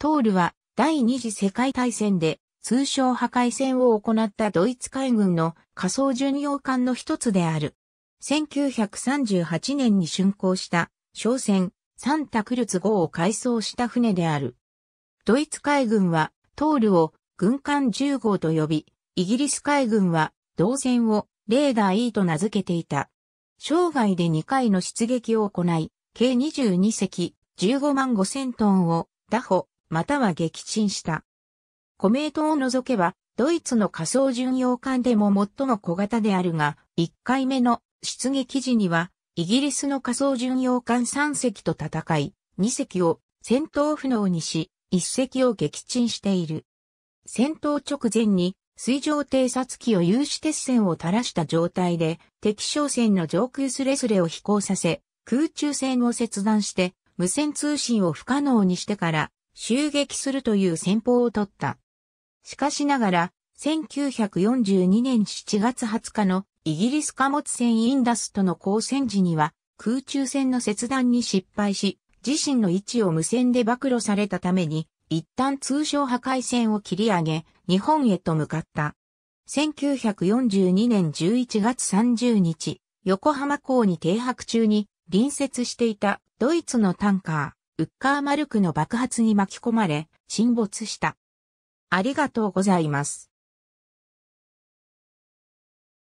トールは第二次世界大戦で通商破壊戦を行ったドイツ海軍の仮想巡洋艦の一つである。1938年に竣工した商船サンタクルツ号を改装した船である。ドイツ海軍はトールを軍艦10号と呼び、イギリス海軍は同船をレーダー E と名付けていた。生涯で2回の出撃を行い、計22隻15万5千トンを、打歩、または撃沈した。コメートを除けば、ドイツの仮想巡洋艦でも最も小型であるが、1回目の出撃時には、イギリスの仮想巡洋艦3隻と戦い、2隻を戦闘不能にし、1隻を撃沈している。戦闘直前に水上偵察機を有刺鉄線を垂らした状態で敵商船の上空スレスレを飛行させ、空中線を切断して無線通信を不可能にしてから襲撃するという戦法を取った。しかしながら、1942年7月20日のイギリス貨物船インダスとの交戦時には空中戦の切断に失敗し、自身の位置を無線で暴露されたために、一旦通商破壊戦を切り上げ、日本へと向かった。1942年11月30日、横浜港に停泊中に隣接していたドイツのタンカー、ウッカーマルクの爆発に巻き込まれ、沈没した。ありがとうございます。